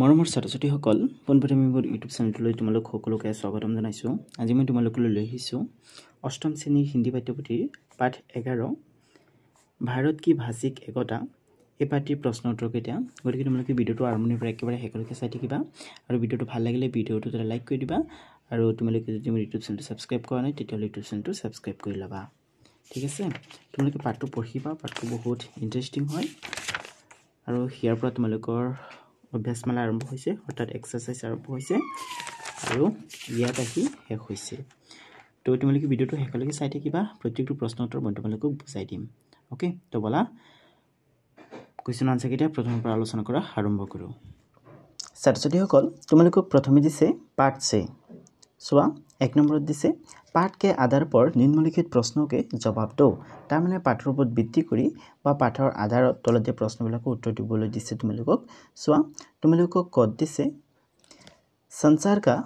মৰমৰ ছাত্ৰ ছাত্ৰীসকল পোনপ্ৰথমে মোৰ ইউটিউব চেনেলটোলৈ তোমালোক সকলোকে স্বাগতম জনাইছোঁ আজি মই তোমালোকলৈ লৈ আহিছোঁ অষ্টম শ্ৰেণীৰ হিন্দী পাঠ্যপুথিৰ পাঠ এঘাৰ ভাৰত কি ভাষিক একতা এই পাঠটিৰ প্ৰশ্ন উত্তৰকেইটা গতিকে তোমালোকে ভিডিঅ'টো আৰম্ভণিৰ পৰা একেবাৰে শেষলৈকে চাই থাকিবা আৰু ভিডিঅ'টো ভাল লাগিলে ভিডিঅ'টো যদি লাইক কৰি দিবা আৰু তোমালোকে যদি মোৰ ইউটিউব চেনেলটো ছাবস্ক্ৰাইব কৰা নাই তেতিয়াহ'লে ইউটিউব চেনেলটো ছাবস্ক্ৰাইব কৰি ল'বা ঠিক আছে তোমালোকে পাঠটো পঢ়িবা পাঠটো বহুত ইণ্টাৰেষ্টিং হয় আৰু ইয়াৰ পৰা তোমালোকৰ অভ্যাস মানে আৰম্ভ হৈছে অৰ্থাৎ এক্সাৰচাইজ আৰম্ভ হৈছে আৰু ইয়াত আহি শেষ হৈছে তো তোমালোকে ভিডিঅ'টো শেষলৈকে চাই থাকিবা প্ৰত্যেকটো প্ৰশ্ন উত্তৰ মই তোমালোকক বুজাই দিম অ'কে তো বলা কুৱেশ্যন আনচাৰকেইটা প্ৰথমৰ পৰা আলোচনা কৰা আৰম্ভ কৰোঁ ছাত্ৰ ছাত্ৰীসকল তোমালোকক প্ৰথমে দিছে পাৰ্ট চে চোৱা এক নম্বৰত দিছে পাঠ কে আধাৰ পৰ নিম্নলিখিত প্ৰশ্নকে জবাব দিওঁ তাৰমানে পাঠৰ ওপৰত ভিত্তি কৰি বা পাঠৰ আধাৰত তলত দিয়া প্ৰশ্নবিলাকো উত্তৰ দিবলৈ দিছে তোমালোকক চোৱা তোমালোকক ক'ত দিছে সংসাৰ কা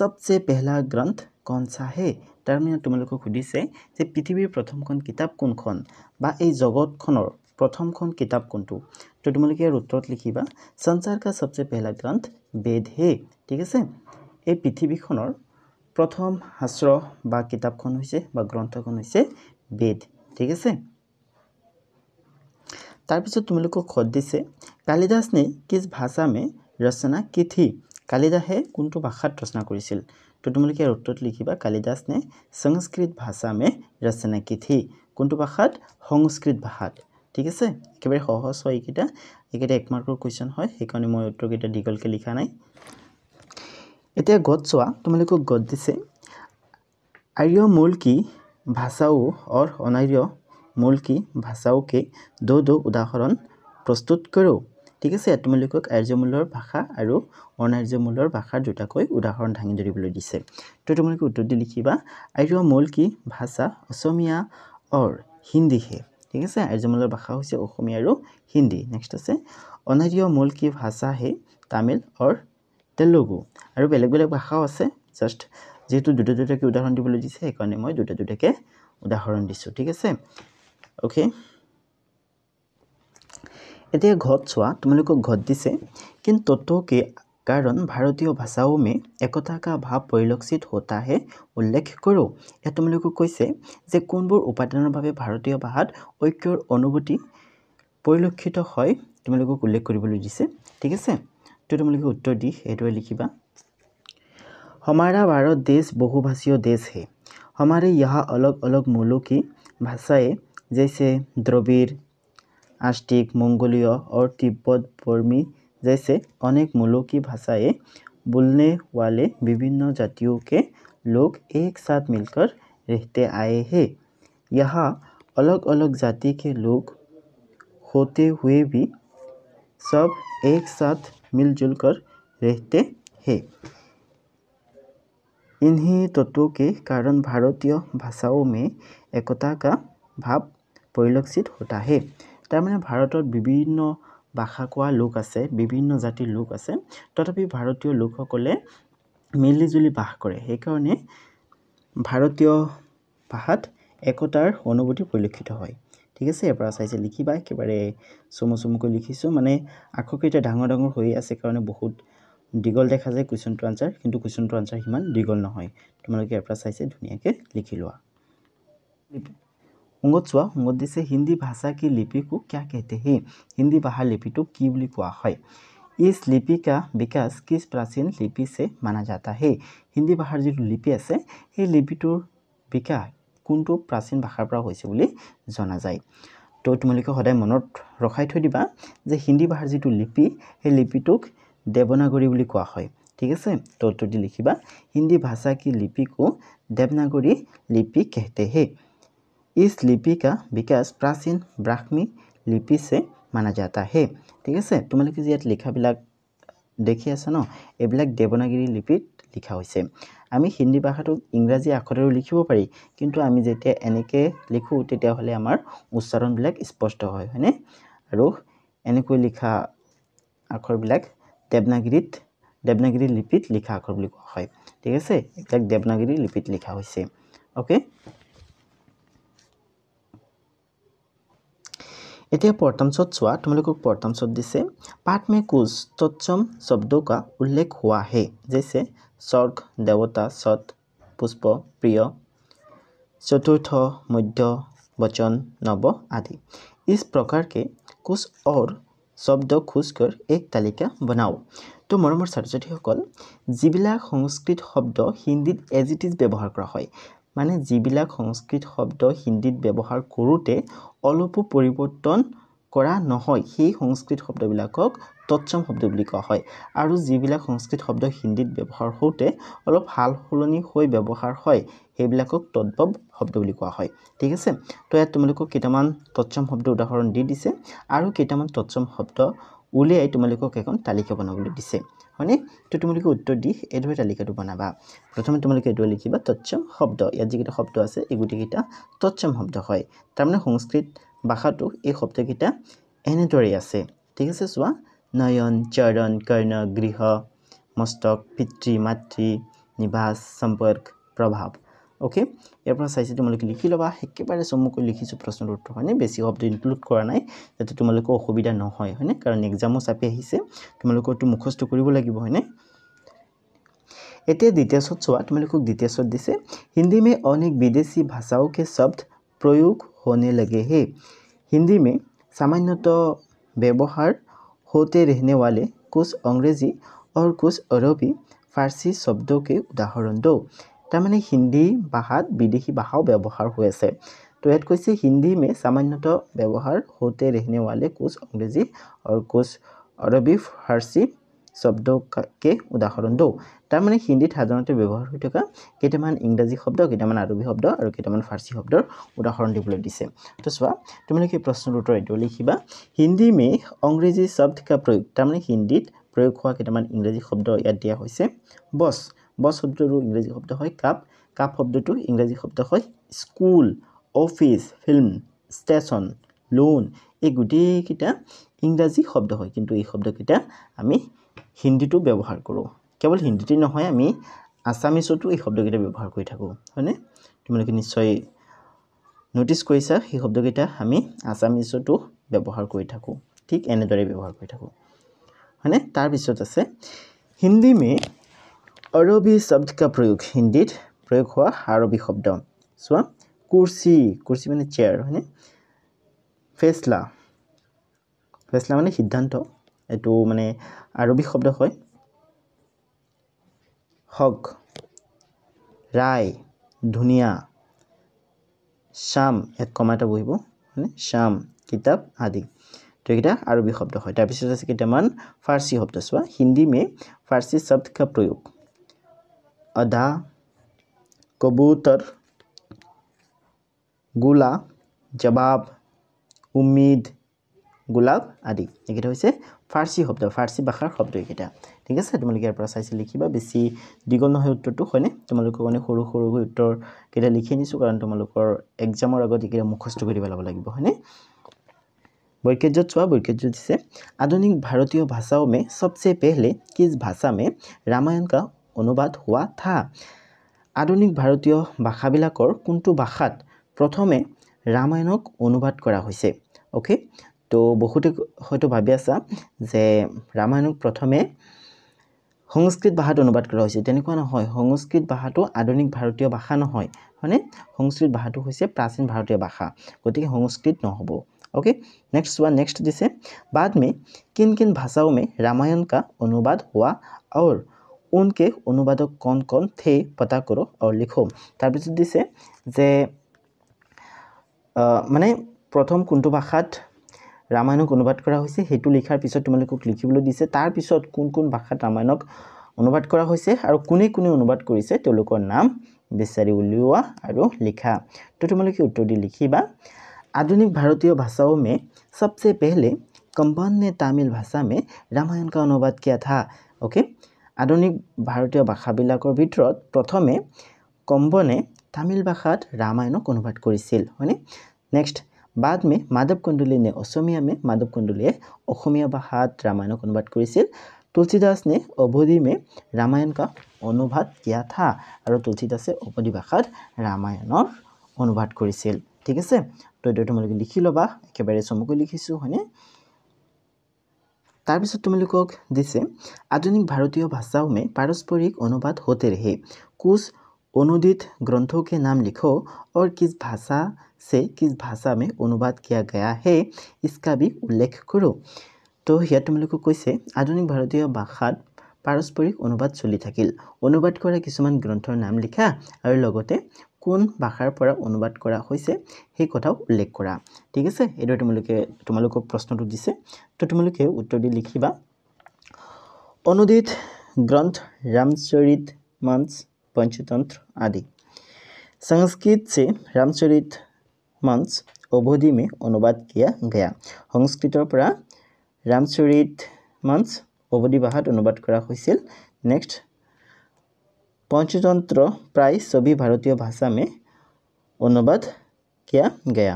সবচে পেহলা গ্ৰন্থ কনচা হে তাৰমানে তোমালোকক সুধিছে যে পৃথিৱীৰ প্ৰথমখন কিতাপ কোনখন বা এই জগতখনৰ প্ৰথমখন কিতাপ কোনটো তো তোমালোকে ইয়াৰ উত্তৰত লিখিবা সংসাৰ কা সবচে পেহলা গ্ৰন্থ বেদ হে ঠিক আছে এই পৃথিৱীখনৰ প্ৰথম শাস্ত্ৰ বা কিতাপখন হৈছে বা গ্ৰন্থখন হৈছে বেদ ঠিক আছে তাৰপিছত তোমালোকক সদ দিছে কালিদাস নে কিছ ভাষা মে ৰচনা কি থি কালিদাসে কোনটো ভাষাত ৰচনা কৰিছিল তো তোমালোকে ইয়াৰ উত্তৰটো লিখিবা কালিদাস নে সংস্কৃত ভাষা মে ৰচনা কি থি কোনটো ভাষাত সংস্কৃত ভাষাত ঠিক আছে একেবাৰে সহজ হয় এইকেইটা এইকেইটা একমাৰ্কৰ কুৱেশ্যন হয় সেইকাৰণে মই উত্তৰকেইটা দীঘলকৈ লিখা নাই এতিয়া গদ চোৱা তোমালোকক গদ দিছে আৰ্য মূল কি ভাষাও অৰ অনাৰ্য মূল কি ভাষাওকে দ দ উদাহৰণ প্ৰস্তুত কৰোঁ ঠিক আছে তোমালোকক আৰ্য মূলৰ ভাষা আৰু অনাৰ্য মূলৰ ভাষাৰ দুটাকৈ উদাহৰণ দাঙি ধৰিবলৈ দিছে তো তোমালোকে উত্তৰ দি লিখিবা আৰ্য মূল কি ভাষা অসমীয়া অৰ হিন্দীহে ঠিক আছে আৰ্য মূলৰ ভাষা হৈছে অসমীয়া আৰু হিন্দী নেক্সট আছে অনাৰ্য মূল কি ভাষাহে তামিল অৰ তেলেগু আৰু বেলেগ বেলেগ ভাষাও আছে জাষ্ট যিহেতু দুটা দুটাকে উদাহৰণ দিবলৈ দিছে সেইকাৰণে মই দুটা দুটাকে উদাহৰণ দিছোঁ ঠিক আছে অ'কে এতিয়া ঘট চোৱা তোমালোকক ঘট দিছে কিন্তু ততকে কাৰণ ভাৰতীয় ভাষাও মে একতাকা ভাৱ পৰিলক্ষিত হতাহে উল্লেখ কৰোঁ ইয়াত তোমালোকক কৈছে যে কোনবোৰ উপাদানৰ বাবে ভাৰতীয় ভাষাত ঐক্যৰ অনুভূতি পৰিলক্ষিত হয় তোমালোকক উল্লেখ কৰিবলৈ দিছে ঠিক আছে যিটো তোমালোকে উত্তৰ দি সেইটোৱে লিখিবা हमारा भारत देश बहुभाषीय देश है हमारे यहाँ अलग अलग मूलों की भाषाएं जैसे द्रविड़ आस्टिक मंगोलिय और तिब्बत बर्मी जैसे अनेक मूलों की भाषाएं बोलने वाले विभिन्न जातियों के लोग एक साथ मिलकर रहते आए हैं यहाँ अलग अलग जाति के लोग होते हुए भी सब एक साथ मिलजुल कर रहते हैं इन्हीं तत्वों के कारण भारतीय भाषाओं में एकता का भाव পৰিলক্ষিত হতা হে তাৰমানে ভাৰতত বিভিন্ন ভাষা কোৱা লোক আছে বিভিন্ন জাতিৰ লোক আছে তথাপি ভাৰতীয় লোকসকলে মিলিজুলি বাস কৰে সেইকাৰণে ভাৰতীয় ভাষাত একতাৰ অনুভূতি পৰিলক্ষিত হয় ঠিক আছে এবাৰ চাইছে লিখিবা একেবাৰে চমু চমুকৈ লিখিছোঁ মানে আখৰকেইটা ডাঙৰ ডাঙৰ হৈ আছে কাৰণে বহুত দীঘল দেখা যায় কুৱেশ্যনটো আনচাৰ কিন্তু কুৱেশ্যনটো আনচাৰ সিমান দীঘল নহয় তোমালোকে এবাৰ চাইছে ধুনীয়াকৈ লিখি লোৱা সংগত চোৱা সংগত দিছে হিন্দী ভাষা কি লিপিকো কিয় কেতে হে হিন্দী ভাষাৰ লিপিটো কি বুলি কোৱা হয় ইজ লিপিকা বিকাশ কিছ প্ৰাচীন লিপি চে মানা যাতা হে হিন্দী ভাষাৰ যিটো লিপি আছে সেই লিপিটোৰ বিকাশ কোনটো প্ৰাচীন ভাষাৰ পৰা হৈছে বুলি জনা যায় তো তোমালোকে সদায় মনত ৰখাই থৈ দিবা যে হিন্দী ভাষাৰ যিটো লিপি সেই লিপিটোক দেৱনাগৰী বুলি কোৱা হয় ঠিক আছে তো তুমি লিখিবা হিন্দী ভাষা কি লিপিকো দেৱনাগৰী লিপি কেহতে হে ইজ লিপিকা বিকাশ প্ৰাচীন ব্ৰাহ্মী লিপিছে মানা যাতা হে ঠিক আছে তোমালোকে যে ইয়াত লিখাবিলাক দেখি আছা ন এইবিলাক দেৱনাগৰী লিপিত লিখা হৈছে আমি হিন্দী ভাষাটোক ইংৰাজী আখৰেও লিখিব পাৰি কিন্তু আমি যেতিয়া এনেকৈ লিখোঁ তেতিয়াহ'লে আমাৰ উচ্চাৰণবিলাক স্পষ্ট হয় হয়নে আৰু এনেকৈ লিখা আখৰবিলাক দেৱনাগিৰিত দেৱনাগিৰি লিপিত লিখা আখৰ বুলি কোৱা হয় ঠিক আছে এইবিলাক দেৱনাগিৰি লিপিত লিখা হৈছে অ'কে এতিয়া প্ৰথম প্ৰথমশত চোৱা তোমালোকক প্ৰথম প্ৰথমশত দিছে পাট মে কোচ তৎসম শব্দ কা উল্লেখ হে যেছে স্বৰ্গ দেৱতা সৎ পুষ্প প্ৰিয় চতুৰ্থ মধ্য বচন নৱ আদি ইছ প্ৰকাৰকে কোচ অৰ শব্দ খোজকৰ এক তালিকা বনাওঁ তো মৰমৰ ছাত্ৰ ছাত্ৰীসকল যিবিলাক সংস্কৃত শব্দ হিন্দীত এজ ইট ইজ ব্যৱহাৰ কৰা হয় মানে যিবিলাক সংস্কৃত শব্দ হিন্দীত ব্যৱহাৰ কৰোঁতে অলপো পৰিৱৰ্তন কৰা নহয় সেই সংস্কৃত শব্দবিলাকক তৎসম শব্দ বুলি কোৱা হয় আৰু যিবিলাক সংস্কৃত শব্দ হিন্দীত ব্যৱহাৰ হওঁতে অলপ সাল সলনি হৈ ব্যৱহাৰ হয় সেইবিলাকক তদ্ভৱ শব্দ বুলি কোৱা হয় ঠিক আছে তো ইয়াত তোমালোকক কেইটামান তৎসম শব্দ উদাহৰণ দি দিছে আৰু কেইটামান তৎসম শব্দ উলিয়াই তোমালোকক এখন তালিকা বনাবলৈ দিছে হয়নে তো তোমালোকে উত্তৰ দি এইদৰে তালিকাটো বনাবা প্ৰথমে তোমালোকে এইটো লিখিবা তৎসম শব্দ ইয়াত যিকেইটা শব্দ আছে এই গোটেইকেইটা তৎসম শব্দ হয় তাৰমানে সংস্কৃত ভাষাটো এই শব্দকেইটা এনেদৰেই আছে ঠিক আছে চোৱা নয়ন চৰণ কৰ্ণ গৃহ মস্তক পিতৃ মাতৃ নিবাস সম্পৰ্ক প্ৰভাৱ অ'কে ইয়াৰপৰা চাইছে তোমালোকে লিখি ল'বা একেবাৰে চমুকৈ লিখিছোঁ প্ৰশ্নটোৰ উত্তৰ হয়নে বেছি শব্দ ইনক্লুড কৰা নাই যাতে তোমালোকৰ অসুবিধা নহয় হয়নে কাৰণ এক্সামো চাপি আহিছে তোমালোকৰতো মুখস্থ কৰিব লাগিব হয়নে এতিয়া দ্বিতীয় শ্বট চোৱা তোমালোকক দ্বিতীয় শ্বট দিছে হিন্দী মে অনেক বিদেশী ভাষাওকে শব্দ প্ৰয়োগ হ'নে লাগে হে হিন্দী মে সামান্যতঃ ব্যৱহাৰ হওঁতে ৰেহনে ৱালে কোচ অংৰেজী অৰ কোচ অৰবী ফাৰ্চী শব্দকে উদাহৰণ দিওঁ তাৰমানে হিন্দী ভাষাত বিদেশী ভাষাও ব্যৱহাৰ হৈ আছে তো ইয়াত কৈছে হিন্দী মে সামান্যতঃ ব্যৱহাৰ হওঁতে ৰেহনে ৱালে কোচ অংৰাজী আৰু কোচ অৰবী ফাৰ্চী শব্দকে উদাহৰণ দিওঁ তাৰমানে হিন্দীত সাধাৰণতে ব্যৱহাৰ হৈ থকা কেইটামান ইংৰাজী শব্দ কেইটামান আৰবী শব্দ আৰু কেইটামান ফাৰ্চী শব্দৰ উদাহৰণ দিবলৈ দিছে তো চোৱা তোমালোকে প্ৰশ্নটোৰ উত্তৰ এইটো লিখিবা হিন্দী মে অংৰাজী শব্দ প্ৰয়োগ তাৰমানে হিন্দীত প্ৰয়োগ হোৱা কেইটামান ইংৰাজী শব্দ ইয়াত দিয়া হৈছে বছ বচ শব্দটো ইংৰাজী শব্দ হয় কাপ কাপ শব্দটো ইংৰাজী শব্দ হয় school office film station loan এই গোটেইকেইটা ইংৰাজী শব্দ হয় কিন্তু এই শব্দকেইটা আমি হিন্দীটো ব্যৱহাৰ কৰোঁ কেৱল হিন্দীতেই নহয় আমি আছামিছতো এই শব্দকেইটা ব্যৱহাৰ কৰি থাকোঁ হয়নে তোমালোকে নিশ্চয় নটিছ কৰিছা সেই শব্দকেইটা আমি আছামিছতো ব্যৱহাৰ কৰি থাকোঁ ঠিক এনেদৰে ব্যৱহাৰ কৰি থাকোঁ হয়নে তাৰপিছত আছে হিন্দী মে আৰবী শব্দ কা প্ৰয়োগ হিন্দীত প্ৰয়োগ হোৱা আৰবী শব্দ চোৱা কুৰ্চি কুৰ্চি মানে চেয়াৰ হয়নে ফেচলা ফেচলা মানে সিদ্ধান্ত এইটো মানে আৰবী শব্দ হয় হক ৰায় ধুনীয়া শ্যাম এক কমা এটা বহিব হয়নে শ্যাম কিতাপ আদি এইকেইটা আৰবী শব্দ হয় তাৰপিছত আছে কেইটামান ফাৰ্চী শব্দ চোৱা হিন্দী মে ফাৰ্চী শব্দ কা প্ৰয়োগ अधा कबूतर गुला जवाब उम्मीद गुलाब आदि एक फार्सी शब्द फार्सी भाषार शब्द एक ठीक है तुम लोग इसे लिखा बेसि दीघल ना उत्तर तो है तुम लोगों उत्तर क्या लिखी आनीसूँ कारण तुम लोग एग्जाम आगत एक मुखस्त कर लगे बैकेज चुना बैकेज से आधुनिक भारतीय भाषाओं में सबसे पहले किस भाषा में रामायण का অনুবাদ হোৱা থা আধুনিক ভাৰতীয় ভাষাবিলাকৰ কোনটো ভাষাত প্ৰথমে ৰামায়ণক অনুবাদ কৰা হৈছে অ'কে ত' বহুতে হয়তো ভাবি আছা যে ৰামায়ণক প্ৰথমে সংস্কৃত ভাষাত অনুবাদ কৰা হৈছে তেনেকুৱা নহয় সংস্কৃত ভাষাটো আধুনিক ভাৰতীয় ভাষা নহয় হয়নে সংস্কৃত ভাষাটো হৈছে প্ৰাচীন ভাৰতীয় ভাষা গতিকে সংস্কৃত নহ'ব অ'কে নেক্সট চোৱা নেক্সট দিছে বাদ মে কিন কিন ভাষাও মে ৰামায়ণ কা অনুবাদ হোৱা অৰ उनके अनुबादक कौन कौन थे पता करो और लिखो तार पे मानने प्रथम कौन भाषा रामायणक अनुबाद कर लिखार पीछे तुम लोग लिख दी तार पद भाषा रामायणक अनुबाद कर अनुबाद कर नाम विचार उलिवा और लिखा तो तुम लोग उत्तर दी लिखा आधुनिक भारतीय भाषाओं में सबसे पहले कम्बन ने तमिल भाषा में रामायण का अनुवाद किया था ओके okay? আধুনিক ভাৰতীয় ভাষাবিলাকৰ ভিতৰত প্ৰথমে কম্বনে তামিল ভাষাত ৰামায়ণক অনুবাদ কৰিছিল হয়নে নেক্সট বাদ মে মাধৱ কুণ্ডলী নে অসমীয়া মে মাধৱ কুণ্ডলীয়ে অসমীয়া ভাষাত ৰামায়ণক অনুবাদ কৰিছিল তুলসীদাস নে অবধিমে ৰামায়ণ কা অনুবাদ কিয়া থা আৰু তুলসীদাসে অবধি ভাষাত ৰামায়ণৰ অনুবাদ কৰিছিল ঠিক আছে তো এইটো তোমালোকে লিখি ল'বা একেবাৰে চমুকৈ লিখিছোঁ হয়নে তাৰপিছত তোমালোকক দিছে আধুনিক ভাৰতীয় ভাষাও মে পাৰস্পৰিক অনুবাদ হতে ৰেহে কোচ অনুদিত গ্ৰন্থকে নাম লিখ অৰ কিছ ভাষা চে কিছ ভাষা মে অনুবাদ কিয়া গায়া হে ইস্কা বি উল্লেখ কৰোঁ তো সিয়াত তোমালোকক কৈছে আধুনিক ভাৰতীয় ভাষাত পাৰস্পৰিক অনুবাদ চলি থাকিল অনুবাদ কৰা কিছুমান গ্ৰন্থৰ নাম লিখা আৰু লগতে কোন ভাষাৰ পৰা অনুবাদ কৰা হৈছে সেই কথাও উল্লেখ কৰা ঠিক আছে এইদৰে তোমালোকে তোমালোকক প্ৰশ্নটো দিছে তো তোমালোকে উত্তৰ দি লিখিবা অনুদিত গ্ৰন্থ ৰামচৰিত মঞ্চ পঞ্চতন্ত্ৰ আদি সংস্কৃত চে ৰামচৰিত মঞ্চ অবধি মে অনুবাদ কিয়া গয়া সংস্কৃতৰ পৰা ৰামচৰিত মঞ্চ অবধি ভাষাত অনুবাদ কৰা হৈছিল নেক্সট पंचतंत्र प्राय सभी भारतीय भाषा में अनुवाद किया गया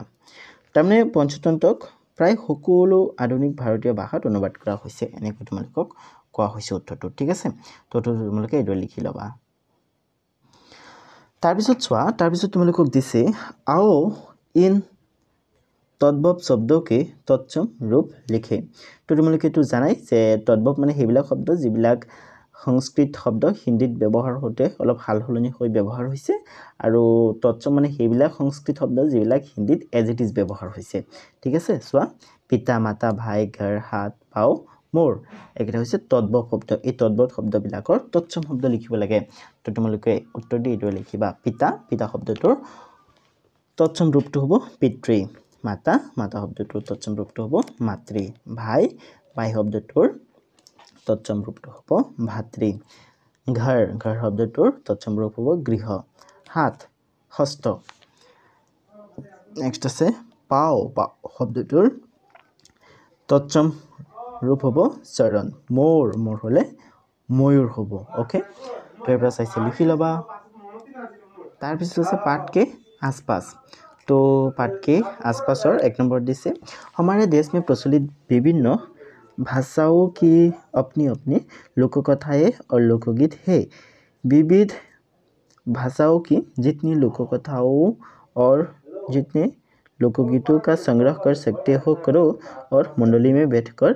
तमें पंचतंत्र प्राय सको आधुनिक भारतीय भाषा अनुवाद करने तुम लोग क्या उत्तर तो ठीक है उत्तर तुम लोग लिखी लबा तार पास चुना तार पास तुम लोग आओ इन तद्भव शब्द के तत्सम रूप लिखे तो तुम लोग जाना जो तद्भव मानी शब्द जीवन সংস্কৃত শব্দ হিন্দীত ব্যৱহাৰ হওঁতে অলপ সাল সলনি হৈ ব্যৱহাৰ হৈছে আৰু তৎস মানে সেইবিলাক সংস্কৃত শব্দ যিবিলাক হিন্দীত এজ ইট ইজ ব্যৱহাৰ হৈছে ঠিক আছে চোৱা পিতা মাতা ভাই ঘৰ হাত পাও মোৰ এইকেইটা হৈছে তদ্ব শব্দ এই তদ্ব শব্দবিলাকৰ তৎসম শব্দ লিখিব লাগে তো তোমালোকে উত্তৰ দি এইদৰে লিখিবা পিতা পিতা শব্দটোৰ তৎসম ৰূপটো হ'ব পিতৃ মাতা মাতা শব্দটোৰ তৎসম ৰূপটো হ'ব মাতৃ ভাই ভাই শব্দটোৰ তৎসম ৰূপটো হ'ব ভাতৃ ঘৰ ঘৰ শব্দটোৰ তৎসম ৰূপ হ'ব গৃহ হাত হস্ত নেক্সট আছে পাও পাও শব্দটোৰ তৎসম ৰূপ হ'ব চৰণ মোৰ মোৰ হ'লে ময়ূৰ হ'ব অ'কে তাৰ পৰা চাইছে লিখি ল'বা তাৰপিছত আছে পাটকে আচপাচ ত' পাটকে আচপাচৰ এক নম্বৰ দিছে সমাৰে দেশমে প্ৰচলিত বিভিন্ন भाषाओं की अपनी अपनी लोककथाएँ और लोकगीत है विविध भाषाओं की जितनी लोककथाओं और जितने लोकगीतों का संग्रह कर सकते हो करो और मण्डली में बैठकर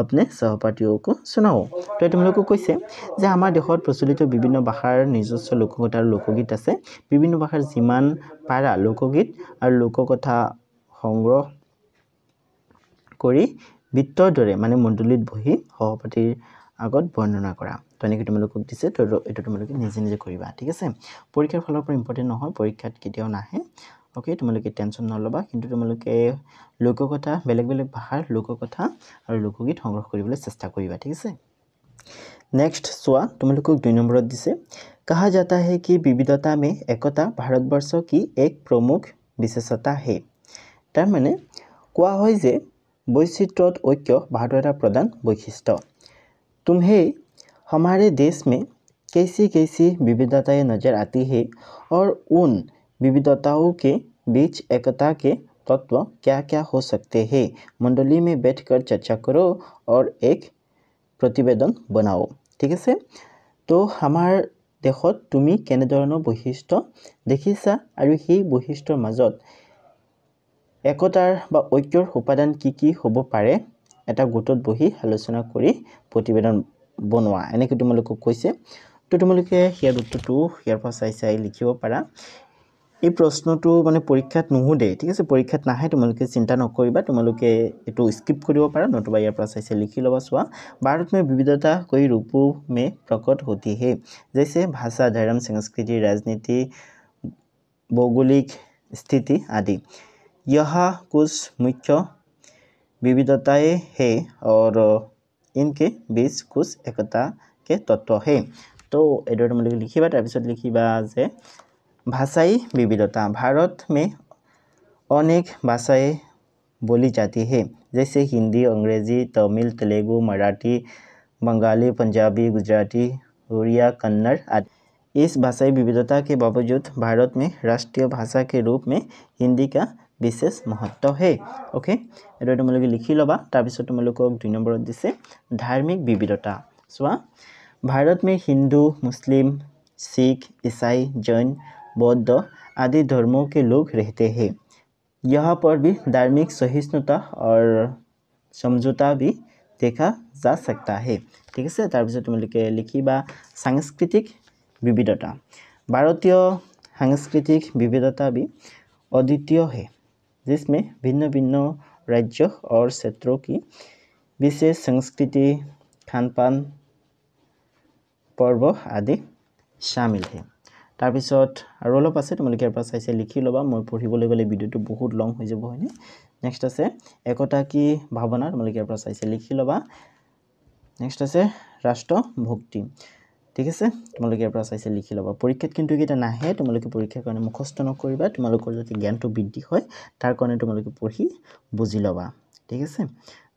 अपने সহপাঠীকো শুনাও তো তোমালোকে কৈছে যে আমাৰ দেশত প্ৰচলিত বিভিন্ন ভাষাৰ নিজস্ব লোককথা আৰু লোকগীত আছে বিভিন্ন ভাষাৰ যিমান পাৰা লোকগীত আৰু লোককথা সংগ্ৰহ কৰি বিত্তৰ দৰে মানে মণ্ডলীত বহি সভাপতিৰ আগত বৰ্ণনা কৰা তেনেকৈ তোমালোকক দিছে তো এইটো তোমালোকে নিজে নিজে কৰিবা ঠিক আছে পৰীক্ষাৰ ফালৰ পৰা ইম্পৰ্টেণ্ট নহয় পৰীক্ষাত কেতিয়াও নাহে অ'কে তোমালোকে টেনশ্যন নল'বা কিন্তু তোমালোকে লোককথা বেলেগ বেলেগ ভাষাৰ লোককথা আৰু লোকগীত সংগ্ৰহ কৰিবলৈ চেষ্টা কৰিবা ঠিক আছে নেক্সট চোৱা তোমালোকক দুই নম্বৰত দিছে কাহা যাতা হে কি বিবিধতা মে একতা ভাৰতবৰ্ষ কি এক প্ৰমুখ বিশেষতা হে তাৰমানে কোৱা হয় যে বৈচিত্ৰত ঐক্য भारत प्रधान প্ৰধান तुम्हें हमारे देश में कैसी कैसी विविधताएं नज़र आती है और उन विविधताओं के बीच एकता के तत्व क्या क्या हो सकते हैं मंडली में बैठकर चर्चा करो और एक प्रतिवेदन बनाओ ठीक है से तो हमार দেশত তুমি কেনেধৰণৰ বৈশিষ্ট্য দেখিছা और সেই বৈশিষ্ট্যৰ मजदूर একতাৰ বা ঐক্যৰ উপাদান কি কি হ'ব পাৰে এটা গোটত বহি আলোচনা কৰি প্ৰতিবেদন বনোৱা এনেকৈ তোমালোকক কৈছে তো তোমালোকে ইয়াৰ উত্তৰটো ইয়াৰ পৰা চাই চাই লিখিব পাৰা এই প্ৰশ্নটো মানে পৰীক্ষাত নুসুধে ঠিক আছে পৰীক্ষাত নাহে তোমালোকে চিন্তা নকৰিবা তোমালোকে এইটো স্কিপ কৰিব পাৰা নতুবা ইয়াৰ পৰা চাই চাই লিখি ল'বা চোৱা ভাৰতমে বিবিধতা কৰি ৰূপো মে প্ৰকট সতিহে যেছে ভাষা ধৰ্ম সংস্কৃতি ৰাজনীতি ভৌগোলিক স্থিতি আদি यह कुछ मुख्य विविधताएं हैं और इनके बीच कुछ एकता के तत्व है तो लिखी बात তাৰপিছত লিখিবা যে भाषाई विविधता भारत में अनेक भाषाएं बोली जाती है जैसे हिंदी अंग्रेजी तमिल तेलुगु मराठी बंगाली पंजाबी गुजराती उड़िया कन्नड़ आदि इस भाषाई विविधता के बावजूद भारत में राष्ट्रीय भाषा के रूप में हिंदी का বিশেষ মহত্ব হে অ'কে এইটো তোমালোকে লিখি ল'বা তাৰপিছত তোমালোকক দুই নম্বৰত দিছে ধাৰ্মিক বিবিধতা চোৱা ভাৰত মে হিন্দু মুছলিম শিখ ইছাই জৈন বৌদ্ধ আদি ধৰ্মকে লোক ৰেহতে হে ইহ পৰ্বী ধাৰ্মিক সহিষ্ণুতা আৰু সমজোতা বি দেখা যা চেক্তা হে ঠিক আছে তাৰপিছত তোমালোকে লিখিবা সাংস্কৃতিক বিবিধতা ভাৰতীয় সাংস্কৃতিক বিবিধতা বি অদ্বিতীয় হে जिसमें भिन्न भिन्न राज्य और क्षेत्रों की विशेष संस्कृति खान पान पर्व आदि शामिल है तार पद अलग आज तुम लोग लिखी लबा मैं पढ़ भिडिओ बहुत लंग हो जाने नेक्स्ट आज एकता कि भावना तुम लोग लिखी लबा नेक्स्ट आज राष्ट्र भक्ति ঠিক আছে তোমালোকে ইয়াৰ পৰা চাইছে লিখি ল'বা পৰীক্ষাত কিন্তু এইকেইটা নাহে তোমালোকে পৰীক্ষাৰ কাৰণে মুখস্থ নকৰিবা তোমালোকৰ যাতে জ্ঞানটো বৃদ্ধি হয় তাৰ কাৰণে তোমালোকে পঢ়ি বুজি ল'বা ঠিক আছে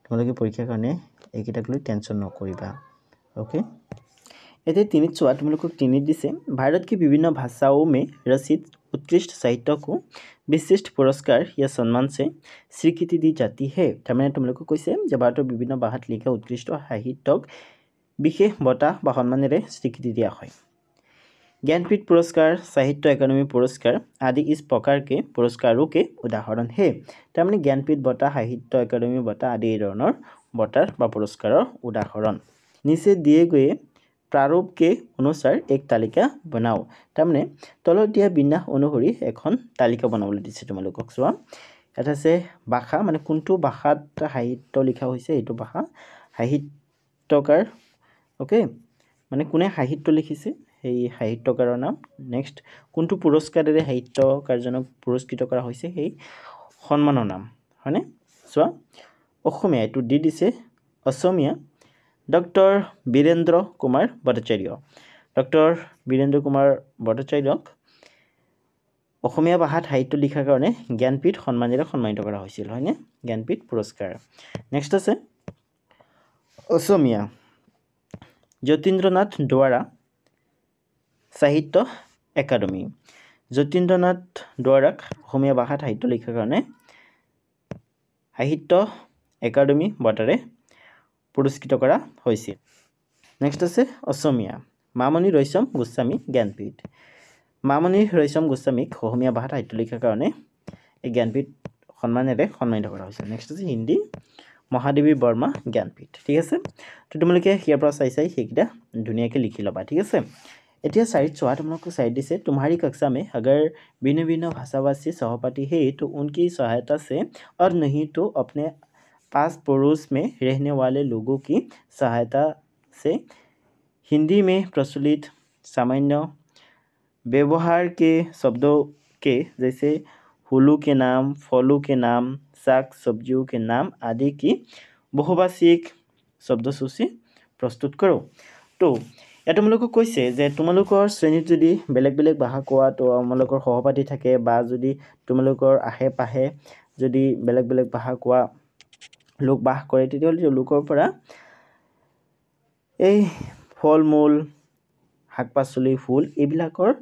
তোমালোকে পৰীক্ষাৰ কাৰণে এইকেইটাক লৈ টেনশ্যন নকৰিবা অ'কে এতিয়া তিনিত চোৱা তোমালোকক তিনিত দিছে ভাৰত কি বিভিন্ন ভাষা ও মে ৰচিত উৎকৃষ্ট সাহিত্যকো বিশিষ্ট পুৰস্কাৰ ইয়াৰ সন্মানছে স্বীকৃতি দি জাতিহে তাৰমানে তোমালোকক কৈছে যে ভাৰতৰ বিভিন্ন ভাষাত লিখা উৎকৃষ্ট সাহিত্যক বিশেষ বঁটা বা সন্মানেৰে স্বীকৃতি দিয়া হয় জ্ঞানপীঠ পুৰস্কাৰ সাহিত্য একাডেমী পুৰস্কাৰ আদি ইজ প্ৰকাৰকে পুৰস্কাৰোকে উদাহৰণ সেই তাৰমানে জ্ঞানপীঠ বঁটা সাহিত্য একাডেমী বঁটা আদি এই ধৰণৰ বঁটাৰ বা পুৰস্কাৰৰ উদাহৰণ নিচে দিয়ে দিয়েগৈয়ে প্ৰাৰূপকে অনুসাৰ এক তালিকা বনাওঁ তাৰমানে তলত দিয়া বিন্যাস অনুসৰি এখন তালিকা বনাবলৈ দিছে তোমালোকক চোৱা ইয়াত আছে ভাষা মানে কোনটো ভাষাত সাহিত্য লিখা হৈছে সেইটো ভাষা সাহিত্যকাৰ অ'কে মানে কোনে সাহিত্য লিখিছে সেই সাহিত্যকাৰৰ নাম নেক্সট কোনটো পুৰস্কাৰেৰে সাহিত্যকাৰজনক পুৰস্কৃত কৰা হৈছে সেই সন্মানৰ নাম হয়নে চোৱা অসমীয়া এইটো দি দিছে অসমীয়া ডক্টৰ বীৰেন্দ্ৰ কুমাৰ ভট্টাচাৰ্য ডক্টৰ বীৰেন্দ্ৰ কুমাৰ ভট্টাচাৰ্যক অসমীয়া ভাষাত সাহিত্য লিখাৰ কাৰণে জ্ঞানপীঠ সন্মানেৰে সন্মানিত কৰা হৈছিল হয়নে জ্ঞানপীঠ পুৰস্কাৰ নেক্সট আছে অসমীয়া যতীন্দ্ৰনাথ দুৱাৰা সাহিত্য একাডেমী যতীন্দ্ৰনাথ দ্বাৰাক অসমীয়া ভাষাত সাহিত্য লিখাৰ কাৰণে সাহিত্য একাডেমী বঁটাৰে পুৰস্কৃত কৰা হৈছিল নেক্সট আছে অসমীয়া মামণি ৰয়চম গোস্বামী জ্ঞানপীঠ মামণি ৰয়চম গোস্বামীক অসমীয়া ভাষাত সাহিত্য লিখাৰ কাৰণে এই জ্ঞানপীঠ সন্মানেৰে সন্মানিত কৰা হৈছিল নেক্সট আছে হিন্দী महादेवी बर्मा ज्ञानपीठ ठीक है तो तुम लोग चाहिएकटा धुनिया के लिखी लबा ठीक है इतना साइड चुना तुम लोग साइड से तुम्हारी कक्षा में अगर भिन्न भिन्न भाषा भाषी सहपाठी है तो उनकी सहायता से और नहीं तो अपने पास पड़ोस में रहने वाले लोगों की सहायता से हिंदी में प्रचलित सामान्य व्यवहार के शब्दों के जैसे हुलू के नाम फलू के नाम শাক চব্জিও কি নাম আদি কি বহুভাষিক শব্দসূচী প্ৰস্তুত কৰোঁ তো ইয়াত তোমালোকক কৈছে যে তোমালোকৰ শ্ৰেণীত যদি বেলেগ বেলেগ ভাষা কোৱা তোমালোকৰ সহপাঠী থাকে বা যদি তোমালোকৰ আশে পাশে যদি বেলেগ বেলেগ ভাষা কোৱা লোক বাস কৰে তেতিয়াহ'লে তেওঁলোকৰ পৰা এই ফল মূল শাক পাচলি ফুল এইবিলাকৰ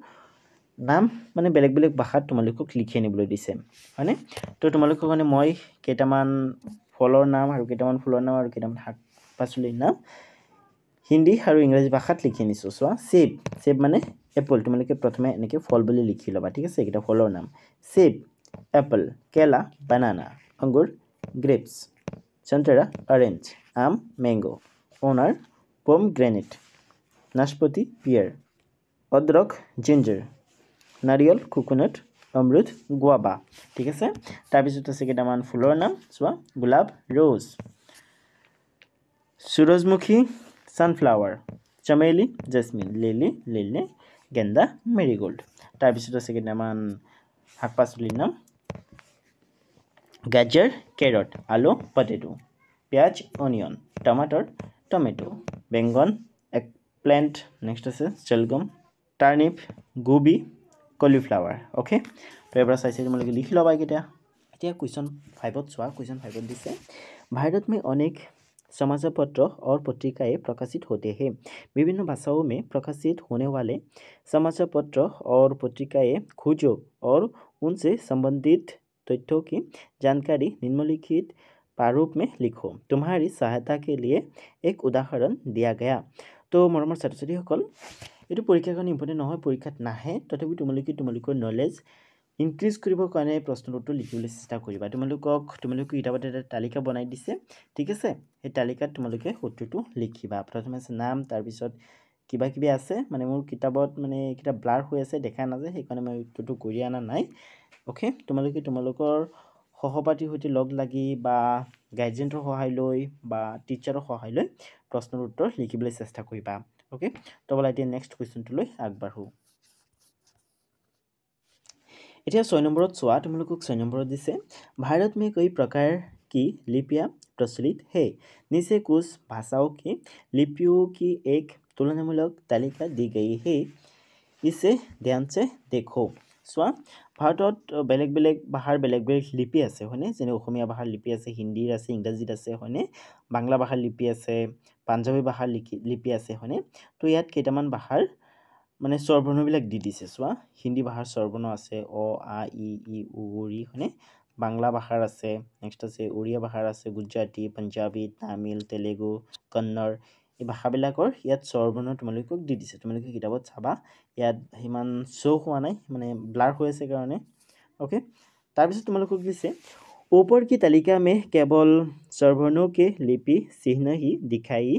নাম মানে বেলেগ বেলেগ ভাষাত তোমালোকক লিখি আনিবলৈ দিছে হয়নে তো তোমালোকক মানে মই কেইটামান ফলৰ নাম আৰু কেইটামান ফুলৰ নাম আৰু কেইটামান শাক পাচলিৰ নাম হিন্দী আৰু ইংৰাজী ভাষাত লিখি আনিছোঁ চোৱা চেপ চেপ মানে এপল তোমালোকে প্ৰথমে এনেকৈ ফল বুলি লিখি ল'বা ঠিক আছে এইকেইটা ফলৰ নাম চেপ এপল কেলা বানানা অংগুৰ গ্ৰেপছ চন্তৰা অৰেঞ্জ আম মেংগ' অনাৰ পম গ্ৰেনেট নাচপতি পিয়াৰ অদ্ৰক জিঞ্জাৰ নারিয়াল কোকোনাট অমৃত গুয়াবা ঠিক আছে তারপর আছে কেটামান ফুলের নাম চা গোলাপ রোজ সূরজমুখী সানফ্লাওয়ার চমেলি জেসমিন লিলি লিলি গেন্দা মেরিগোল্ড তারপর আছে কেটামান শাক পাচলির নাম গাজর কেরট আলু পটেটো পেঁয়াজ অনিয়ন টমাটর টমেটো বেঙ্গন এক প্লেন্ট নেক্সট আছে চেলগম টার্নিপ গোবী কলিফ্লাৱাৰ ओके তো এবাৰ চাইছে তোমালোকে লিখি ল'বা এইকেইটা এতিয়া কুৱেশ্যন ফাইভত চোৱা কুৱেশ্যন ফাইভত দিছে भारत में अनेक समाचार पत्र और पत्रिकाएं प्रकाशित होते हैं विभिन्न भाषाओं में प्रकाशित होने वाले समाचार पत्र और पत्रिकाएं खोजो और उनसे संबंधित तथ्यों की जानकारी निम्नलिखित प्रारूप में लिखो तुम्हारी सहायता के लिए एक उदाहरण दिया गया तो मरमर सरस्वती এইটো পৰীক্ষাৰ কাৰণে ইম্পৰ্টেণ্ট নহয় পৰীক্ষাত নাহে তথাপি তোমালোকে তোমালোকৰ নলেজ ইনক্ৰিজ কৰিবৰ কাৰণে প্ৰশ্নটো লিখিবলৈ চেষ্টা কৰিবা তোমালোকক তোমালোকে কিতাপত এটা তালিকা বনাই দিছে ঠিক আছে সেই তালিকাত তোমালোকে সত্ৰটো লিখিবা প্ৰথমে আছে নাম তাৰপিছত কিবা কিবি আছে মানে মোৰ কিতাপত মানে কিতাপ ব্লাৰ হৈ আছে দেখা নাযায় সেইকাৰণে মই উত্তৰটো কৰি অনা নাই অ'কে তোমালোকে তোমালোকৰ সহপাঠীৰ সৈতে লগ লাগি বা গাৰ্জেণ্টৰ সহায় লৈ বা টিচাৰৰ সহায় লৈ প্ৰশ্নৰ উত্তৰ লিখিবলৈ চেষ্টা কৰিবা ओके तो बला दे नेक्स्ट क्वेश्चन टोलै आग्बार हु एटा 6 নম্বৰত সোৱা তোমালোকক 6 নম্বৰত দিছে ভাৰতত মে কেই প্ৰকাৰ কি লিপিয়া প্ৰচলিত হেই নিছে কুছ ভাষা আৰু কি লিপি আৰু কি এক তুলনামূলক তালিকা দি গৈ হেই ইছে ধ্যান চাই দেখো সোৱা ভাৰতত বেলেগ বেলেগ ভাষাৰ বেলেগ বেলেগ লিপি আছে হয়নে যেনে অসমীয়া ভাষাৰ লিপি আছে হিন্দীৰ আছে ইংৰাজীত আছে হয়নে বাংলা ভাষাৰ লিপি আছে পাঞ্জাৱী ভাষাৰ লিখি লিপি আছে হয়নে তো ইয়াত কেইটামান ভাষাৰ মানে স্বৰবৰ্ণবিলাক দি দিছে চোৱা হিন্দী ভাষাৰ স্বৰবৰ্ণ আছে অ আ ই ই উ ৰি হয়নে বাংলা ভাষাৰ আছে নেক্সট আছে উৰিয়া ভাষাৰ আছে গুজৰাটী পাঞ্জাৱী তামিল তেলেগু কন্নড় এই ভাষাবিলাকৰ ইয়াত স্বৰবৰ্ণ তোমালোকক দি দিছে তোমালোকে কিতাপত চাবা ইয়াত সিমান শ্ব' হোৱা নাই মানে ব্লাৰ হৈ আছে কাৰণে অ'কে তাৰপিছত তোমালোকক দিছে ওপৰ কি তালিকা মেহ কেৱল স্বৰবৰ্ণকে লিপি চিহ্ন সি দিখাই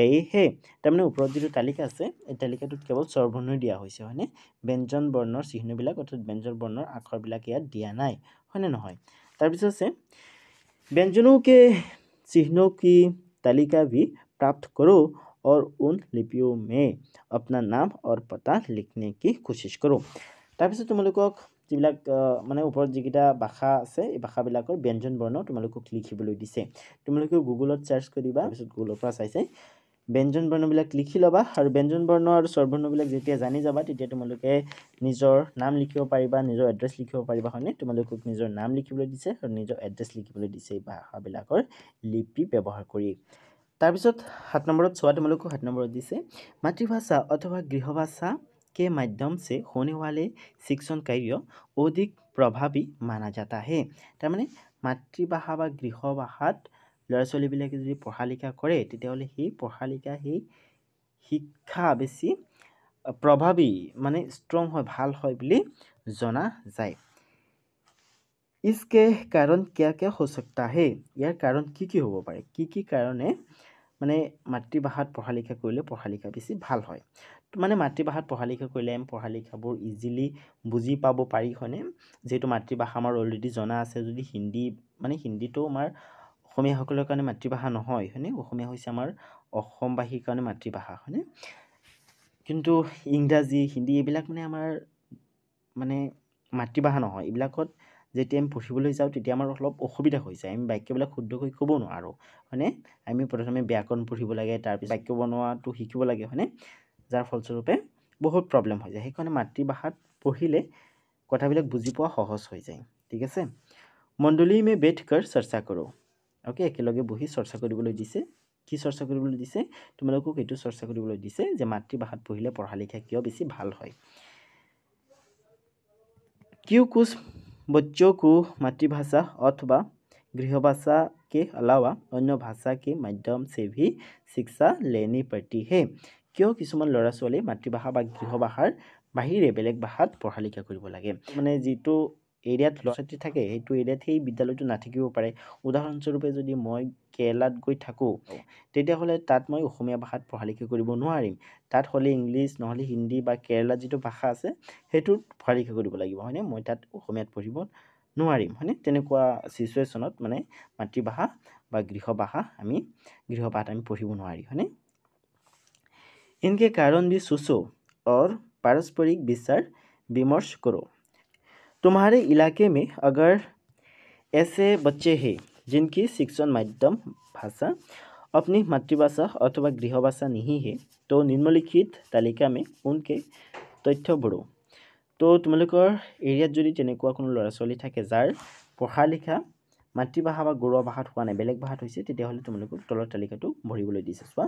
গায়ে হে তাৰমানে ওপৰত যিটো তালিকা আছে এই তালিকাটোত কেৱল স্বৰবৰ্ণ দিয়া হৈছে হয়নে ব্যঞ্জন বৰ্ণৰ চিহ্নবিলাক অৰ্থাৎ ব্যঞ্জন বৰ্ণৰ আখৰবিলাক ইয়াত দিয়া নাই হয়নে নহয় তাৰপিছত আছে ব্যঞ্জনকে চিহ্ন কি তালিকা বি प्राप्त करो और उन लिपियों में अपना नाम और पता लिखने की कोशिश करो तारपत तुम लोग जब मानने ऊपर जीकटा भाषा आज भाषाबाद व्यंजन बर्ण तुम लोग लिखे तुम लोग गुगल सार्च कर गुगल चाहिए व्यंजन बर्णवी लिखी लबा और व्यंजन बर्ण और स्वरबर्णवीक जानी जबा तैयार तुम लोग निजर नाम लिख पारा निजर एड्रेस लिख पारा है तुम लोग निजर नाम लिखे और निजर एड्रेस लिखे भाषाबाद लिपि व्यवहार कर তাৰপিছত সাত নম্বৰত চোৱা তোমালোকক সাত নম্বৰত দিছে মাতৃভাষা অথবা গৃহভাষা কে মাধ্যম চে শুনি ৱালে শিক্ষণ কাৰ্য অধিক প্ৰভাৱী মানা যাতা হে তাৰমানে মাতৃভাষা বা গৃহভাষাত ল'ৰা ছোৱালীবিলাকে যদি পঢ়া লিখা কৰে তেতিয়াহ'লে সেই পঢ়া লিখা সেই শিক্ষা বেছি প্ৰভাৱী মানে ষ্ট্ৰং হয় ভাল হয় বুলি জনা যায় ইচকে কাৰণ কিয় কিয় সচকতা হে ইয়াৰ কাৰণ কি কি হ'ব পাৰে কি কি কাৰণে মানে মাতৃভাষাত পঢ়া লিখা কৰিলে পঢ়া লিখা বেছি ভাল হয় তো মানে মাতৃভাষাত পঢ়া লিখা কৰিলে আমি পঢ়া লিখাবোৰ ইজিলি বুজি পাব পাৰি হয়নে যিহেতু মাতৃভাষা আমাৰ অলৰেডি জনা আছে যদি হিন্দী মানে হিন্দীটো আমাৰ অসমীয়াসকলৰ কাৰণে মাতৃভাষা নহয় হয়নে অসমীয়া হৈছে আমাৰ অসমবাসীৰ কাৰণে মাতৃভাষা হয়নে কিন্তু ইংৰাজী হিন্দী এইবিলাক মানে আমাৰ মানে মাতৃভাষা নহয় এইবিলাকত যেতিয়া আমি পঢ়িবলৈ যাওঁ তেতিয়া আমাৰ অলপ অসুবিধা হৈ যায় আমি বাক্যবিলাক শুদ্ধকৈ ক'ব নোৱাৰোঁ হয়নে আমি প্ৰথমে ব্যাকৰণ পঢ়িব লাগে তাৰপিছত বাক্য বনোৱাটো শিকিব লাগে হয়নে যাৰ ফলস্বৰূপে বহুত প্ৰব্লেম হৈ যায় সেইকাৰণে মাতৃভাষাত পঢ়িলে কথাবিলাক বুজি পোৱা সহজ হৈ যায় ঠিক আছে মণ্ডলী মে বেট কৰ চৰ্চা কৰোঁ অ'কে একেলগে বহি চৰ্চা কৰিবলৈ দিছে কি চৰ্চা কৰিবলৈ দিছে তোমালোকক এইটো চৰ্চা কৰিবলৈ দিছে যে মাতৃভাষাত পঢ়িলে পঢ়া লিখা কিয় বেছি ভাল হয় কিউ কোচ बच्चों को मातृभाषा अथवा गृहभाषा के अलावा अन्य भाषा के माध्यम से भी शिक्षा लेनी पड़ती है क्यों किसान ला छी मातृभाषा गृहभाषार बाहर बेलेग भाषा पढ़ा लिखा लगे मैंने जी এৰিয়াত ল'ৰা ছোৱালী থাকে সেইটো এৰিয়াত সেই বিদ্যালয়টো নাথাকিব পাৰে উদাহৰণস্বৰূপে যদি মই কেৰেলাত গৈ থাকোঁ তেতিয়াহ'লে তাত মই অসমীয়া ভাষাত পঢ়ালিখি কৰিব নোৱাৰিম তাত হ'লে ইংলিছ নহ'লে হিন্দী বা কেৰেলাত যিটো ভাষা আছে সেইটোত পঢ়ালিখি কৰিব লাগিব হয়নে মই তাত অসমীয়াত পঢ়িব নোৱাৰিম হয়নে তেনেকুৱা চিচুৱেশ্যনত মানে মাতৃভাষা বা গৃহ ভাষা আমি গৃহ ভাষাত আমি পঢ়িব নোৱাৰি হয়নে এনেকৈ কাৰণ দি চুচু অৰ পাৰস্পৰিক বিচাৰ বিমৰ্শ কৰোঁ तुम्हारे इलाके में अगर ऐसे बच्चे हैं जिनकी शिक्षण माध्यम भाषा अपनी मातृभाषा अथवा गृहभाषा नहीं है तो निम्नलिखित तालिका में उनके तथ्य बढ़ो तो तुम लोग एरिया जो जने ली थे जार पढ़ा लिखा মাতৃভাষা বা গৌৰৱ ভাষাত হোৱা নাই বেলেগ ভাষাত হৈছে তেতিয়াহ'লে তোমালোকক তলৰ তালিকাটো ভৰিবলৈ দিছে চোৱা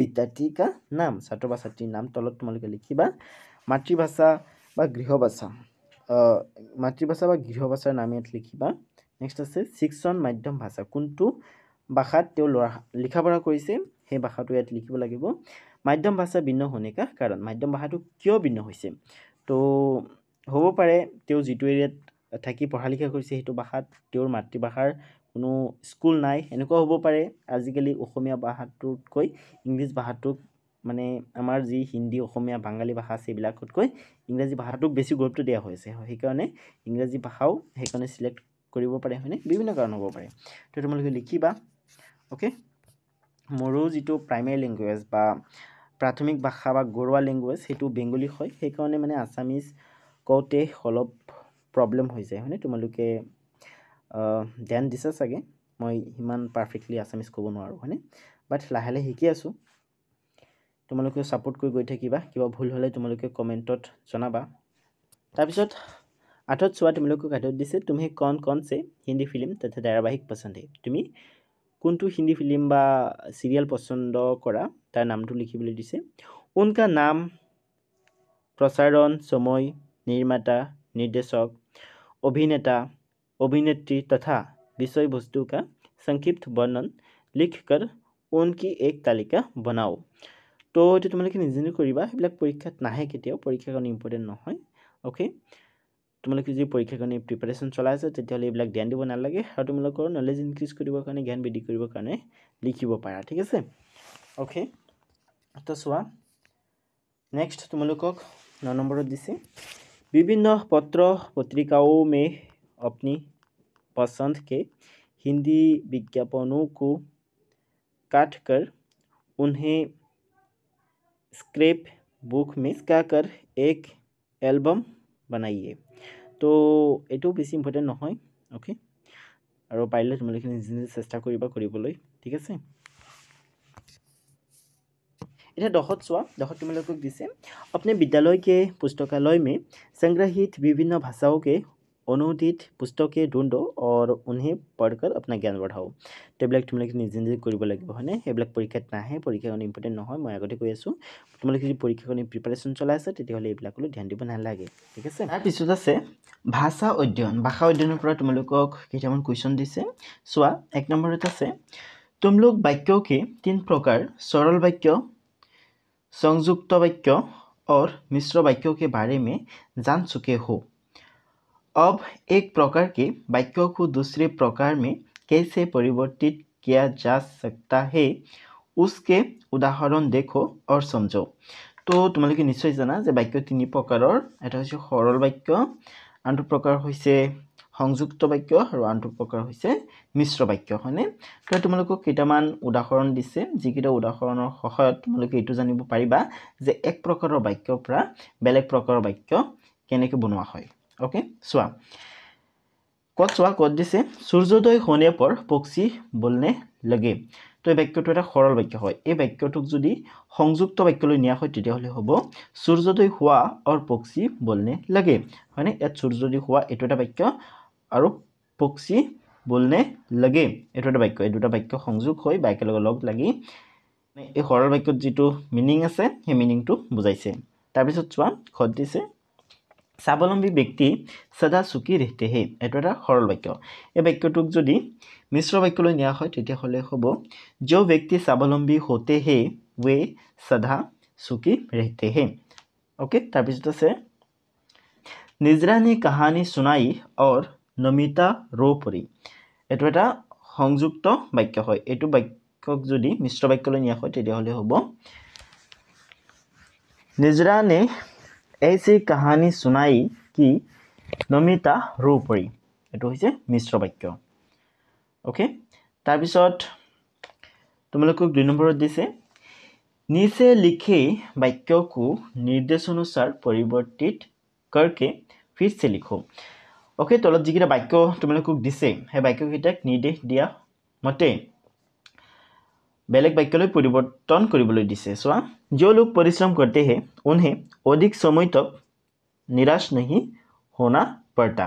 বিদ্যাৰ্থিকা নাম ছাত্ৰ বা ছাত্ৰীৰ নাম তলত তোমালোকে লিখিবা মাতৃভাষা বা গৃহভাষা মাতৃভাষা বা গৃহ ভাষাৰ নাম ইয়াত লিখিবা নেক্সট আছে শিক্ষণ মাধ্যম ভাষা কোনটো ভাষাত তেওঁ ল'ৰা লিখা পঢ়া কৰিছে সেই ভাষাটো ইয়াত লিখিব লাগিব মাধ্যম ভাষা ভিন্ন হনিকা কাৰণ মাধ্যম ভাষাটো কিয় ভিন্ন হৈছে তো হ'ব পাৰে তেওঁ যিটো এৰিয়াত থাকি পঢ়া লিখা কৰিছে সেইটো ভাষাত তেওঁৰ মাতৃভাষাৰ কোনো স্কুল নাই এনেকুৱা হ'ব পাৰে আজিকালি অসমীয়া ভাষাটোতকৈ ইংলিছ ভাষাটোক মানে আমাৰ যি হিন্দী অসমীয়া বাঙালী ভাষা আছে এইবিলাকতকৈ ইংৰাজী ভাষাটোক বেছি গুৰুত্ব দিয়া হৈছে সেইকাৰণে ইংৰাজী ভাষাও সেইকাৰণে চিলেক্ট কৰিব পাৰে হয়নে বিভিন্ন কাৰণ হ'ব পাৰে তো তোমালোকে লিখিবা অ'কে মোৰো যিটো প্ৰাইমেৰী লেংগুৱেজ বা প্ৰাথমিক ভাষা বা ঘৰুৱা লেংগুৱেজ সেইটো বেংগলী হয় সেইকাৰণে মানে আছামিজ কওঁতে অলপ প্ৰব্লেম হৈ যায় হয়নে তোমালোকে ধ্যান দিছা চাগে মই সিমান পাৰফেক্টলি আছামিজ ক'ব নোৱাৰোঁ হয়নে বাট লাহে লাহে শিকি আছোঁ তোমালোকে ছাপোৰ্ট কৰি গৈ থাকিবা কিবা ভুল হ'লে তোমালোকে কমেণ্টত জনাবা তাৰপিছত আঠত চোৱা তোমালোকক আঠত দিছে তুমি কণ কণ চে হিন্দী ফিল্ম তথা ধাৰাবাহিক পচন্দে তুমি কোনটো হিন্দী ফিল্ম বা চিৰিয়েল পচন্দ কৰা তাৰ নামটো লিখিবলৈ দিছে উনকা নাম প্ৰচাৰণ সময় নিৰ্মাতা নিৰ্দেশক অভিনেতা অভিনেত্ৰী তথা বিষয়বস্তু কা সংক্ষিপ্ত বৰ্ণন লিখ কৰ উনকি এক তালিকা বনাও তো এইটো তোমালোকে নিজে নিজে কৰিবা সেইবিলাক পৰীক্ষাত নাহে কেতিয়াও পৰীক্ষাৰ কাৰণে ইম্পৰ্টেণ্ট নহয় অ'কে তোমালোকে যদি পৰীক্ষাৰ কাৰণে প্ৰিপেৰেশ্যন চলাই আছে তেতিয়াহ'লে এইবিলাক ধ্যান দিব নালাগে আৰু তোমালোকৰ নলেজ ইনক্ৰিজ কৰিবৰ কাৰণে জ্ঞান বৃদ্ধি কৰিবৰ কাৰণে লিখিব পাৰা ঠিক আছে অ'কে তো চোৱা নেক্সট তোমালোকক ন নম্বৰত দিছে বিভিন্ন পত্ৰ পত্ৰিকাও মে অপনি পচন্দ কে হিন্দী বিজ্ঞাপনো কু কাট কৰ উন্হে स्क्रेप बुक मिस क्या कर एक एल्बम बनाइए तो यू बेस इम्पर्टेन्ट नए ओके और पारे तुम लोग चेस्ा ठीक है इतना दशत चुना दशत तुम लोग अपने विद्यालय के पुस्तकालय में संग्रहित विभिन्न भाषाओं के অনুদিত পুস্তকে ঢুন্ডো অৰ উনহে পড়কৰ আপনা জ্ঞান বঢ়াও তেবিলাক তোমালোকে নিজে নিজে কৰিব লাগিব হয়নে সেইবিলাক পৰীক্ষাত নাহে পৰীক্ষাখন ইম্পৰ্টেণ্ট নহয় মই আগতে কৈ আছোঁ তোমালোকে যদি পৰীক্ষাখন প্ৰিপাৰেশ্যন চলাইছে তেতিয়াহ'লে এইবিলাকলৈ ধ্যান দিব নালাগে ঠিক আছে তাৰপিছত আছে ভাষা অধ্যয়ন ভাষা অধ্যয়নৰ পৰা তোমালোকক কেইটামান কুৱেশ্যন দিছে চোৱা এক নম্বৰত আছে তোমালোক বাক্যকে তিন প্ৰকাৰ সৰল বাক্য সংযুক্ত বাক্য অৰ মিশ্ৰ বাক্যকে বাৰে জান চুকে হওক अब एक प्रकार के वाक्य को दूसरे प्रकार में कैसे परिवर्तित किया जा सकता है उसके उदाहरण देखो और समझो तो तुम लोग निश्चय जाना जो वाक्य तीन प्रकार सरल वाक्य आन प्रकार সংযুক্ত বাক্য আৰু আনটো প্ৰকাৰ হৈছে মিশ্ৰ বাক্য হয়নে তো তোমালোকক কেইটামান উদাহৰণ দিছে যিকেইটা উদাহৰণৰ সহায়ত তোমালোকে এইটো জানিব পাৰিবা যে এক প্ৰকাৰৰ বাক্যৰ পৰা বেলেগ প্ৰকাৰৰ বাক্য কেনেকৈ বনোৱা হয় অ'কে চোৱা ক'ত চোৱা ক'ত দিছে সূৰ্যোদয় হোৱনে পৰ পক্ষী বলনে লাগে তো এই বাক্যটো এটা সৰল বাক্য হয় এই বাক্যটোক যদি সংযুক্ত বাক্যলৈ নিয়া হয় তেতিয়াহ'লে হ'ব সূৰ্যোদয় হোৱা অৰ পক্ষী বলনে লাগে হয়নে ইয়াত সূৰ্যোদয় হোৱা এইটো এটা বাক্য আৰু পক্ষী বলনে লাগে এইটো এটা বাক্য এই দুটা বাক্য সংযোগ হৈ বা একেলগে লগ লাগি এই সৰল বাক্যত যিটো মিনিং আছে সেই মিনিংটো বুজাইছে তাৰপিছত চোৱা ঘট দিছে স্বাৱলম্বী ব্যক্তি সদা চুকি ৰেহতে হে এইটো এটা সৰল বাক্য এই বাক্যটোক যদি মিশ্ৰ বাক্যলৈ নিয়া হয় তেতিয়াহ'লে হ'ব যৌ ব্যক্তি স্বাৱলম্বী হতে হে ৱে সদা চুকি ৰেহতে হে অ'কে তাৰপিছত আছে নিজৰাণী কাহানী সোণাই অৰ নমিতা ৰ' পৰি এইটো এটা সংযুক্ত বাক্য হয় এইটো বাক্যক যদি মিশ্ৰ বাক্যলৈ নিয়া হয় তেতিয়াহ'লে হ'ব নিজৰাণী ऐसी कहानी सुनाई कि नमिता रो पड़ी यह मिश्र वाक्य ओके तार पद तुम लोग दु नम्बर दी নিজে লিখে বাক্যকো নিৰ্দেশ অনুসাৰ পৰিৱৰ্তিত কৰকে ফিৰচে লিখোঁ অ'কে তলত যিকেইটা বাক্য তোমালোকক দিছে সেই বাক্যকেইটাক নিৰ্দেশ দিয়া মতে বেলেগ বাক্যলৈ পৰিৱৰ্তন কৰিবলৈ দিছে চোৱা जो लोग परिश्रम करते हैं उन्हें अधिक समय तक निराश नहीं होना पड़ता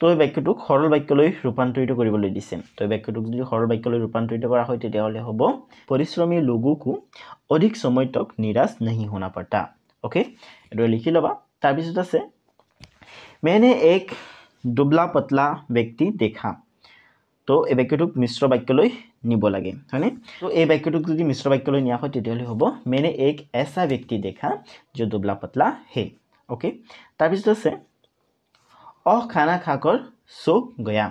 तो वाक्यटक सरल वाक्य रूपान्तरित दी तो वाक्यटक जो सरल वाक्य रूपान्तरित करमी लोगको अधिक समय तक निराश नहीं होना पड़ता ओके ये लिखी लबा तार पास आज मैंने एक दुबला पतला व्यक्ति देखा तो वाक्यटक मिश्र वाक्य निबे वाक्य जो मिश्र वाक्य निया है तीन हम मेने एक ऐसा व्यक्ति देखा जो दुबला पतला है ओके तार पद से अ खाना खाकर सो गया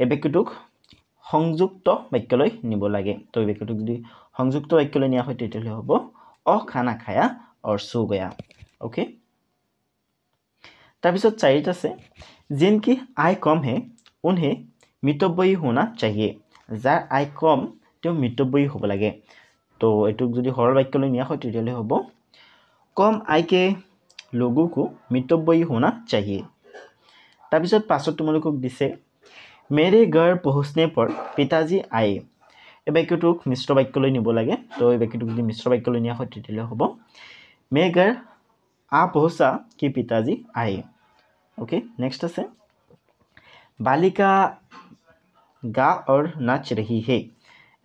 यह वाक्यटक संयुक्त वाक्य लगे तो वाक्यटक जो संयुक्त वाक्य ना है तीन हम अ खाना खाया और शो गया ओके तार पद चार जिनकी आय कम है उन्हें मितव्ययी होना चाहिए যাৰ আই কম তেওঁ মৃতব্যয়ী হ'ব লাগে তো এইটোক যদি সৰল বাক্যলৈ নিয়া হয় তেতিয়াহ'লে হ'ব কম আইকে লগুকো মৃতব্যয়ী শুনা চাহিয়ে তাৰপিছত পাছত তোমালোকক দিছে মেৰে গাৰ পহুচনে পৰ পিতাজী আয়ে এই বাক্যটোক মিশ্ৰ বাক্যলৈ নিব লাগে তো এই বাক্যটোক যদি মিশ্ৰ বাক্যলৈ নিয়া হয় তেতিয়াহ'লে হ'ব মে গাৰ আ পহুচা কি পিতাজী আয়ে অ'কে নেক্সট আছে বালিকা গা অর নাচ রহি হে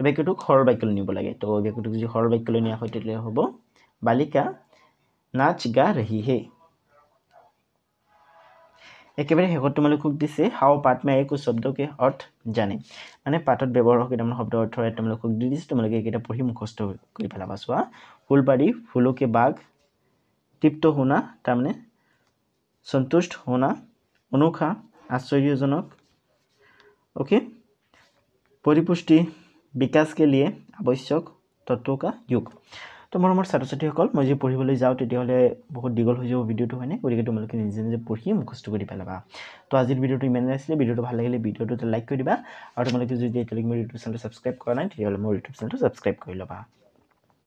বাক্যটুক সরল বাক্য নিব লাগে তো বাক্যটুক যদি সরল বাক্য নিয়া হয় তো হব বালিকা নাচ গা রহি হে একেবাৰে শেষত তোমালোকক দিছে হাও পাত মাই একো শব্দকে অৰ্থ জানে মানে পাতত ব্যৱহাৰ হোৱা কেইটামান শব্দ অৰ্থ তোমালোকক দি দিছে তোমালোকে এইকেইটা পঢ়ি মুখস্থ কৰি পেলাবা চোৱা ফুলবাৰী ফুলকে বাঘ তৃপ্ত শুনা তাৰমানে সন্তুষ্ট শুনা অনুষা আশ্চৰ্যজনক অ'কে পৰিপুষ্টি বিকাশ কে লিয়ে আৱশ্যক তত্ব কা যুগ তো মৰমৰ ছাত্ৰ ছাত্ৰীসকল মই যদি পঢ়িবলৈ যাওঁ তেতিয়াহ'লে বহুত দীঘল হৈ যাব ভিডিঅ'টো মানে গতিকে তোমালোকে নিজে নিজে পঢ়ি মুখস্থ কৰি পেলাবা তো আজিৰ ভিডিঅ'টো ইমান আছিলে ভিডিঅ'টো ভাল লাগিলে ভিডিঅ'টো এটা লাইক কৰি দিবা আৰু তোমালোকে যদি এতিয়ালৈকে মোৰ ইউটিউব চেনেলটো ছাবস্ক্ৰাইব কৰা নাই তেতিয়াহ'লে মোৰ ইউটিউব চেনেলটো ছাবস্ক্ৰাইব কৰি ল'বা